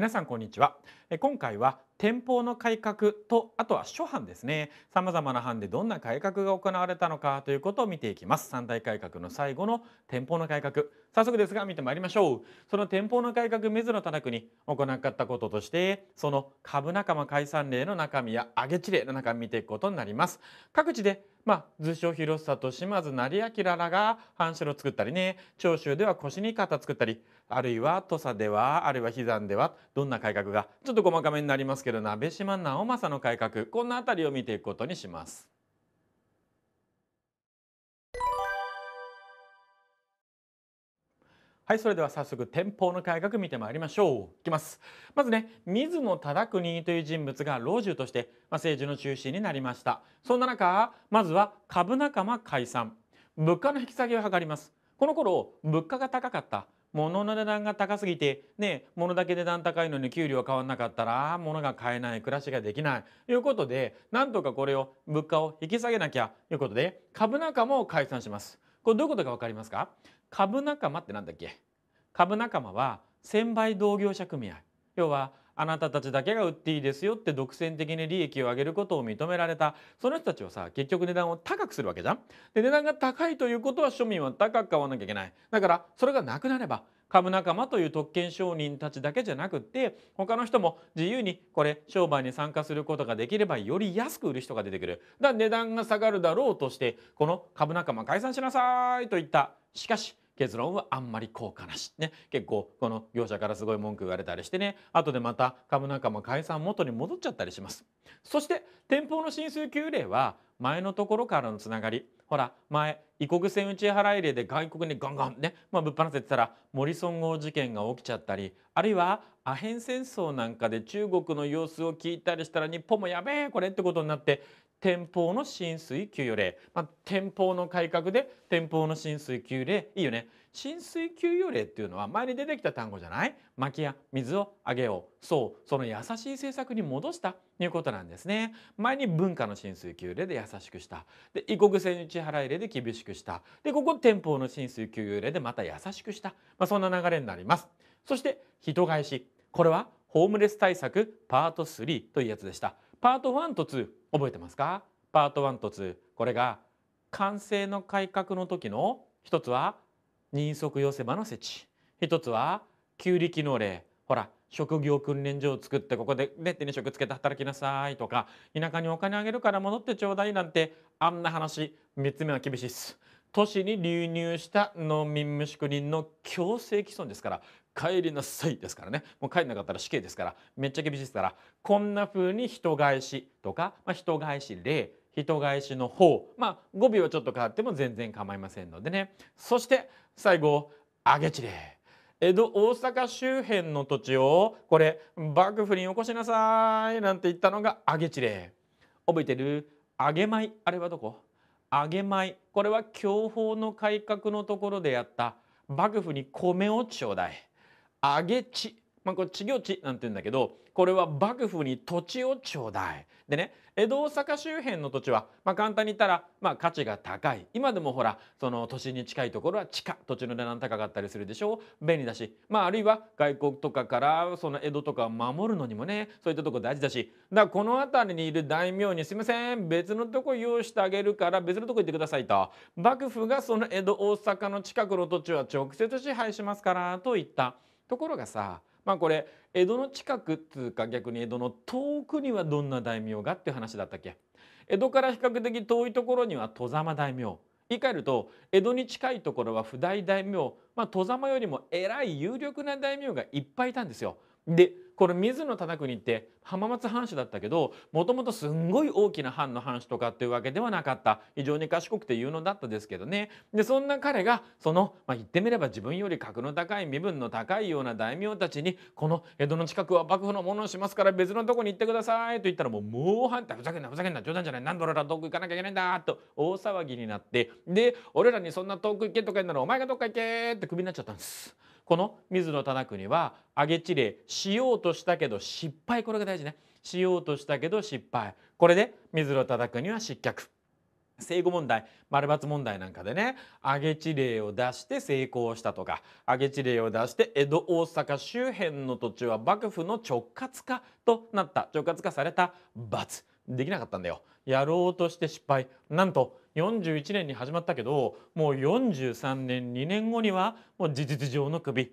皆さんこんにちは今回は天保の改革とあとは諸藩ですねさまざまな藩でどんな改革が行われたのかということを見ていきます三大改革の最後の天保の改革早速ですが見てまいりましょうその天保の改革水野忠国行ったこととしてその株仲間解散令の中身や上げ地令の中身見ていくことになります各地でまあ、図書広さと島津成明らが藩城を作ったりね長州では腰に肩作ったりあるいは土佐ではあるいは悲山ではどんな改革がちょっと細かめになりますける鍋島直政の改革こんなあたりを見ていくことにします。はい、それでは早速天保の改革見てまいりましょう。いきます。まずね、水野忠国という人物が老中として、まあ、政治の中心になりました。そんな中、まずは株仲間解散、物価の引き下げを図ります。この頃、物価が高かった物の値段が高すぎてね物だけ値段高いのに給料変わんなかったら物が買えない暮らしができないということでなんとかこれを物価を引き下げなきゃということで株仲間を解散しますこれどういうことか分かりますか株仲間って何だっけ株仲間は専売同業者組合要はあなたたちだけが売っていいですよって独占的に利益を上げることを認められたその人たちはさ結局値段を高くするわけじゃん。で値段が高いということは庶民は高く買わなきゃいけない。だからそれがなくなれば株仲間という特権商人たちだけじゃなくって他の人も自由にこれ商売に参加することができればより安く売る人が出てくるだから値段が下がるだろうとしてこの株仲間解散しなさいと言ったしかし結論はあんまり効果なし、ね、結構この業者からすごい文句言われたりしてね後でまた株なんかも解散元に戻っちゃったりしますそして店舗の浸水給礼は前のところからのつながりほら前異国船打ち払い例で外国にガンガンね、まあ、ぶっ放せてたらモリソン号事件が起きちゃったりあるいはアヘン戦争なんかで中国の様子を聞いたりしたら日本もやべえこれってことになって天保の浸水給与令、まあ、天保の改革で天保の浸水給与令いいよね浸水給与令っていうのは前に出てきた単語じゃない薪や水をあげようそうその優しい政策に戻したということなんですね前に文化の浸水給与令で優しくしたで異国船ち払い令で厳しくしたでここ天保の浸水給与令でまた優しくした、まあ、そんな流れになりますそして人返しこれはホームレス対策パート3というやつでしたパート1と2覚えてますかパート1と2これが完成の改革の時の一つは人足寄せ場の設置一つは給力能例ほら職業訓練所を作ってここでね手に職つけて働きなさいとか田舎にお金あげるから戻ってちょうだいなんてあんな話3つ目は厳しいっす。都市に流入した農民無宿人の強制毀損ですから帰りなさいですからねもう帰んなかったら死刑ですからめっちゃ厳しいですからこんな風に人返しとか、まあ、人返し例人返しの方まあ語尾はちょっと変わっても全然構いませんのでねそして最後上げ地江戸大阪周辺の土地をこれ幕府に起こしなさいなんて言ったのが上げち令覚えてる上げ米あれはどこ上げ米これは享保の改革のところでやった幕府に米をちょうだいあげ地、まあ、これ地業地なんて言うんだけどこれは幕府に土地を頂戴でね江戸大阪周辺の土地は、まあ、簡単に言ったら、まあ、価値が高い今でもほらその都心に近いところは地価土地の値段高かったりするでしょう便利だし、まあ、あるいは外国とかからその江戸とかを守るのにもねそういったとこ大事だしだからこの辺りにいる大名に「すいません別のとこ用意してあげるから別のとこ行ってください」と幕府がその江戸大阪の近くの土地は直接支配しますからと言った。ところがさまあこれ江戸の近くっつうか逆に江戸の遠くにはどんな大名がって話だったっけ江戸から比較的遠いところには外様大名言い換えると江戸に近いところは不代大名、まあ、外様よりも偉い有力な大名がいっぱいいたんですよ。でこれ水野忠邦って浜松藩主だったけどもともとすんごい大きな藩の藩主とかっていうわけではなかった非常に賢くて有能だったですけどねでそんな彼がその、まあ、言ってみれば自分より格の高い身分の高いような大名たちにこの江戸の近くは幕府のものをしますから別のとこに行ってくださいと言ったらもう猛反対ふざけんなふざけんな冗談じゃない何度俺ら遠く行かなきゃいけないんだと大騒ぎになってで俺らにそんな遠く行けとか言うならお前がどっか行けってクビになっちゃったんです。この水野忠にはげ地礼しようとしたけど失敗これが大事ねしようとしたけど失敗これで水野忠には失脚正誤問題丸抜問題なんかでねげ地例を出して成功したとかげ地例を出して江戸大阪周辺の土地は幕府の直轄化となった直轄化された罰できなかったんだよやろうとして失敗なんと41年に始まったけどもう43年2年後にはもう事実上の首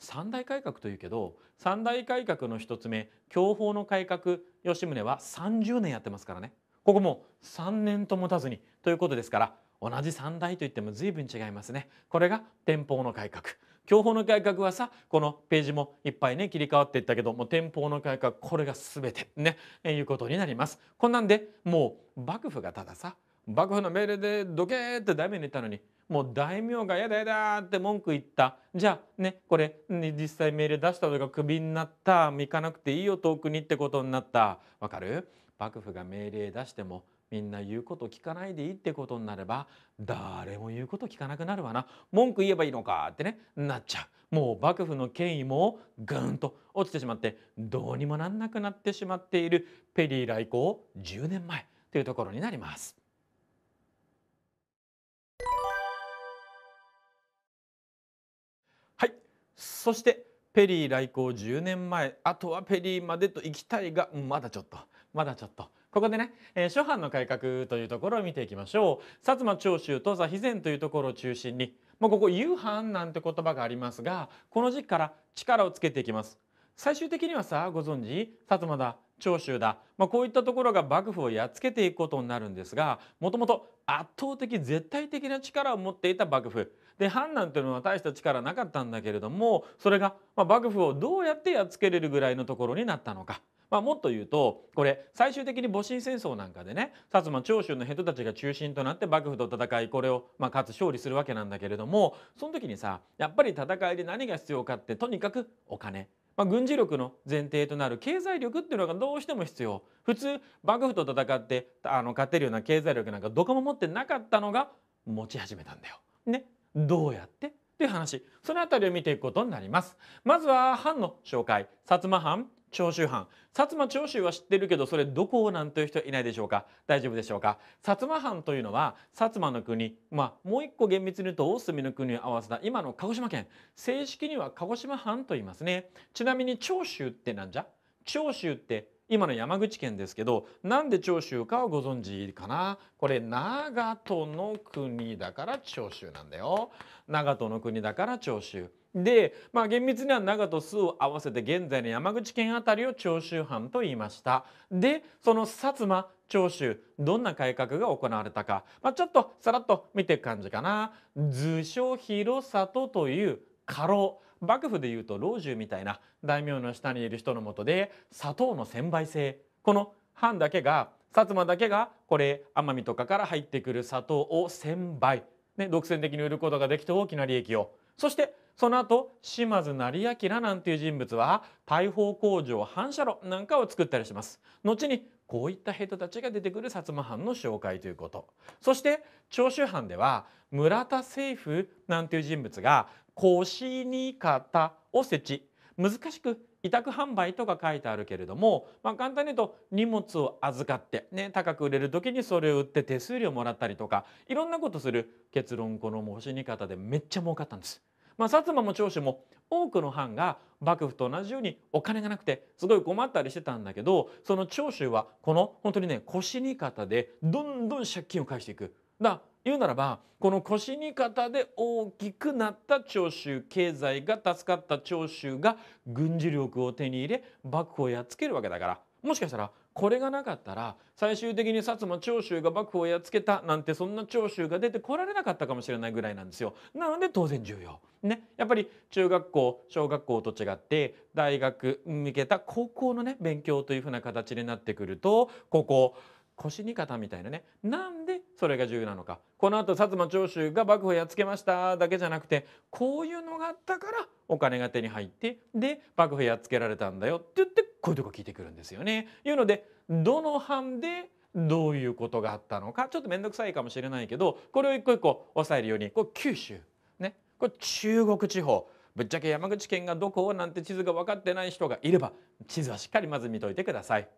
三大改革というけど三大改革の一つ目享保の改革吉宗は30年やってますからねここも3年と持たずにということですから同じ三大といっても随分違いますねこれが天保の改革享保の改革はさこのページもいっぱいね切り替わっていったけどもう天保の改革これが全てねいうことになります。こんなんでもう幕府がたださ幕府の命令でどけーって大名に言ったのにもう大名が「やだやだ」って文句言ったじゃあねこれ実際命令出したとかクビになった行かなくていいよ遠くにってことになったわかる幕府が命令出してもみんな言うこと聞かないでいいってことになれば誰も言うこと聞かなくなるわな文句言えばいいのかってねなっちゃうもう幕府の権威もぐんと落ちてしまってどうにもなんなくなってしまっているペリー来航10年前というところになります。はいそしてペリー来航10年前あとはペリーまでと行きたいがまだちょっとまだちょっと。ここでね、えー、諸藩の改革というところを見ていきましょう。薩摩長州、土佐、肥前というところを中心に、もうここ、夕飯なんて言葉がありますが、この時期から力をつけていきます。最終的にはさ、ご存知、薩摩だ、長州だ、まあ、こういったところが幕府をやっつけていくことになるんですが、もともと圧倒的、絶対的な力を持っていた幕府。で藩なんていうのは大した力なかったんだけれどもそれが、まあ、幕府をどうやってやっつけれるぐらいのところになったのかまあ、もっと言うとこれ最終的に戊辰戦争なんかでね薩摩長州の人たちが中心となって幕府と戦いこれを、まあ、かつ勝利するわけなんだけれどもその時にさやっぱり戦いで何が必要かってとにかくお金。まあ、軍事力の前提となる経済力っていうのがどうしても必要普通幕府と戦ってあの勝てるような経済力なんかどこも持ってなかったのが持ち始めたんだよ。ねどうやってっていう話その辺りを見ていくことになります。まずは藩の紹介薩摩藩長州藩薩摩長州は知ってるけどそれどこなんという人いないでしょうか大丈夫でしょうか薩摩藩というのは薩摩の国まあもう一個厳密に言うと大隅の国を合わせた今の鹿児島県正式には鹿児島藩と言いますねちなみに長州ってなんじゃ長州って今の山口県ですけどなんで長州かはご存知かなこれ長門の国だから長州なんだよ長門の国だから長州で、まあ、厳密には長と数を合わせて現在の山口県辺りを長州藩と言いましたでその薩摩長州どんな改革が行われたか、まあ、ちょっとさらっと見ていく感じかな図書広里という家老幕府でいうと老中みたいな大名の下にいる人のもとで砂糖の専売制この藩だけが薩摩だけがこれ奄美とかから入ってくる砂糖を専売、倍、ね、独占的に売ることができて大きな利益をそしてその後島津成明なんていう人物は大砲工場反射炉なんかを作ったりします後にこういった人たちが出てくる薩摩藩の紹介ということそして長州藩では村田政府なんていう人物が「腰に方」を設置難しく委託販売とか書いてあるけれども、まあ、簡単に言うと荷物を預かって、ね、高く売れる時にそれを売って手数料もらったりとかいろんなことする結論この模試に方でめっちゃ儲かったんです。まあ、薩摩も長州も多くの藩が幕府と同じようにお金がなくてすごい困ったりしてたんだけどその長州はこの本当にね腰に肩でどんどん借金を返していく。だ言うならばこの腰に肩で大きくなった長州経済が助かった長州が軍事力を手に入れ幕府をやっつけるわけだからもしかしたらこれがなかったら最終的に薩摩長州が幕府をやっつけたなんてそんな長州が出てこられなかったかもしれないぐらいなんですよ。なので当然重要。ね、やっぱり中学校小学校と違って大学向けた高校のね勉強というふうな形になってくるとここ腰に肩みたいなねなんでそれが重要なのかこのあと薩摩長州が幕府をやっつけましただけじゃなくてこういうのがあったからお金が手に入ってで幕府やっつけられたんだよって言ってこういうとこ聞いてくるんですよね。いうのでどの藩でどういうことがあったのかちょっと面倒くさいかもしれないけどこれを一個一個押さえるようにこう九州ねこれ中国地方ぶっちゃけ山口県がどこなんて地図が分かってない人がいれば地図はしっかりまず見といてください。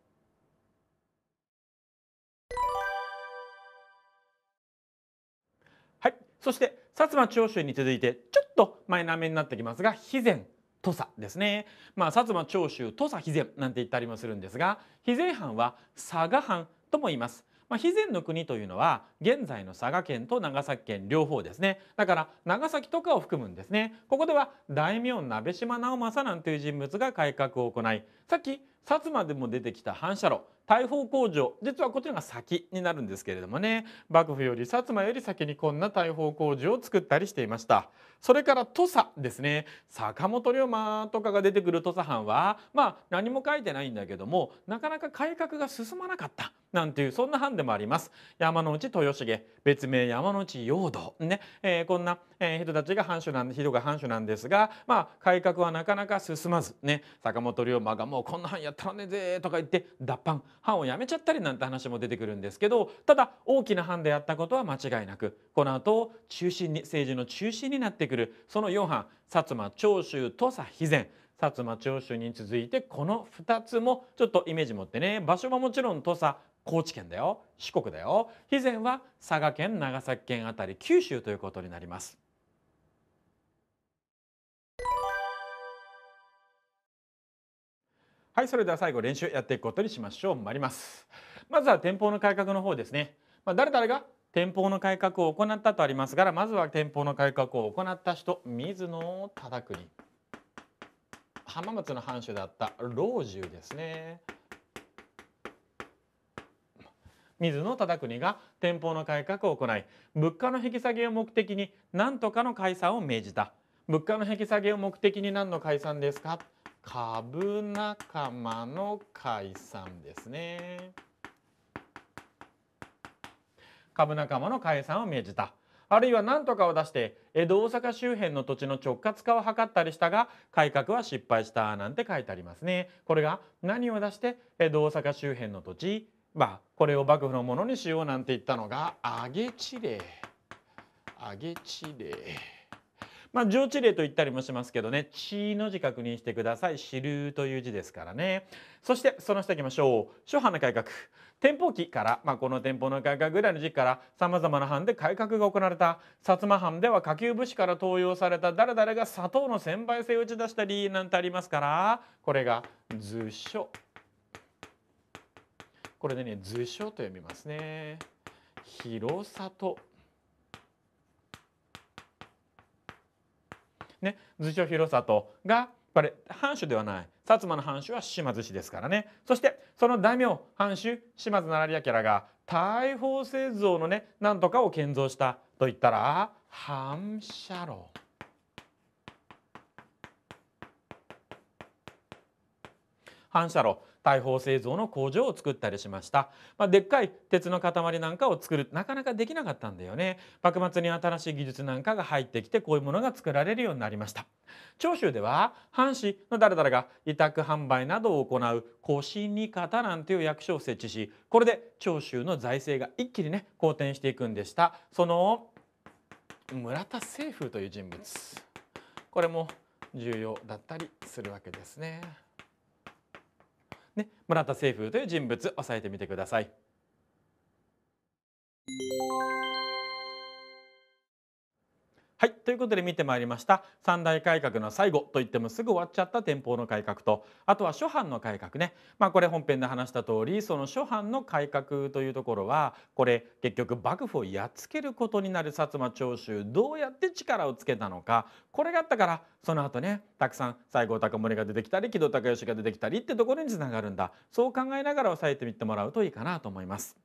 そして薩摩長州に続いてちょっとマイナーめになってきますが肥前土佐ですね、まあ、薩摩長州土佐肥前なんて言ったりもするんですが肥前藩は佐賀藩とも言います。まあ、肥前の国というのは現在の佐賀県と長崎県両方ですねだから長崎とかを含むんですねここでは大名鍋島直政なんていう人物が改革を行いさっき薩摩でも出てきた反射炉大砲工場実はこちらが先になるんですけれどもね幕府より薩摩より先にこんな大砲工場を作ったりしていましたそれから土佐ですね坂本龍馬とかが出てくる土佐藩はまあ何も書いてないんだけどもなかなか改革が進まなかったなんていうそんな藩でもあります山内豊重別名山内陽道ね、えー、こんな、え人たちが藩主なんで人が藩主なんですがまあ改革はなかなか進まずね坂本龍馬がもうこんな藩やったらねぜとか言って脱藩班を辞めちゃったりなんて話も出てくるんですけどただ大きな班でやったことは間違いなくこの後中心に政治の中心になってくるその4班薩摩長州土佐肥前薩摩長州に続いてこの2つもちょっとイメージ持ってね場所はもちろん土佐高知県だよ四国だよ肥前は佐賀県長崎県あたり九州ということになります。はいそれでは最後練習やっていくことにしましょう参りますまずは店舗の改革の方ですね、まあ、誰々が店舗の改革を行ったとありますからまずは店舗の改革を行った人水野忠国浜松の藩主だった老中ですね水野忠国が店舗の改革を行い物価の引き下げを目的に何とかの解散を命じた物価の引き下げを目的に何の解散ですか株仲間の解散ですね。株仲間の解散を命じた。あるいは何とかを出して江戸大阪周辺の土地の直轄化を図ったりしたが改革は失敗したなんて書いてありますね。これが何を出して江戸大阪周辺の土地まあこれを幕府のものにしようなんて言ったのが上げ地令げ地まあ、上例と言ったりもしますけどね、地の字確認してください。知るという字ですからね。そして、その下行きましょう。諸藩の改革。天保期から、まあ、この天保の改革ぐらいの時期から様々な藩で改革が行われた薩摩藩では下級武士から登用された誰々が砂糖の専売制を打ち出したりなんてありますからこれが図書これでね図書と読みますね広里ね、図書広里がこれ藩主ではない薩摩の藩主は島津氏ですからねそしてその大名藩主島津成明が大砲製造のね何とかを建造したと言ったら反射炉反射炉大砲製造の工場を作ったりしました、まあ、でっかい鉄の塊なんかを作るなかなかできなかったんだよね幕末に新しい技術なんかが入ってきてこういうものが作られるようになりました長州では藩士の誰々が委託販売などを行う腰に方なんていう役所を設置しこれで長州の財政が一気にね好転していくんでしたその村田清風という人物これも重要だったりするわけですね。ね、村田清風という人物押さえてみてください。はい。ということで見てまいりました。三大改革の最後と言ってもすぐ終わっちゃった天保の改革と、あとは諸藩の改革ね。まあこれ本編で話した通り、その諸藩の改革というところは、これ結局幕府をやっつけることになる薩摩長州、どうやって力をつけたのか、これがあったから、その後ね、たくさん西郷隆盛が出てきたり、木戸孝義が出てきたりってところにつながるんだ。そう考えながら押さえてみてもらうといいかなと思います。